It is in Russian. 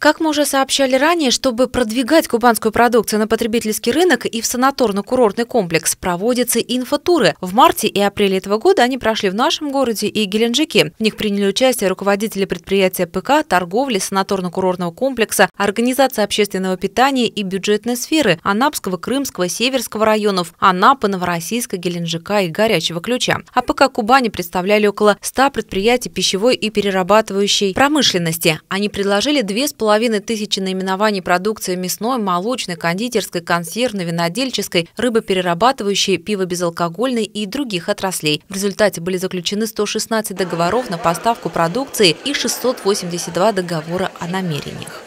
Как мы уже сообщали ранее, чтобы продвигать кубанскую продукцию на потребительский рынок и в санаторно-курортный комплекс проводятся инфотуры. В марте и апреле этого года они прошли в нашем городе и Геленджике. В них приняли участие руководители предприятия ПК, торговли, санаторно-курортного комплекса, организации общественного питания и бюджетной сферы Анапского, Крымского, Северского районов, Анапы, Новороссийска, Геленджика и Горячего Ключа. А ПК Кубани представляли около 100 предприятий пищевой и перерабатывающей промышленности. Они предложили две 2,5 половиной тысячи наименований продукции мясной, молочной, кондитерской, консервной, винодельческой, рыбоперерабатывающей, пиво-безалкогольной и других отраслей. В результате были заключены 116 договоров на поставку продукции и 682 договора о намерениях.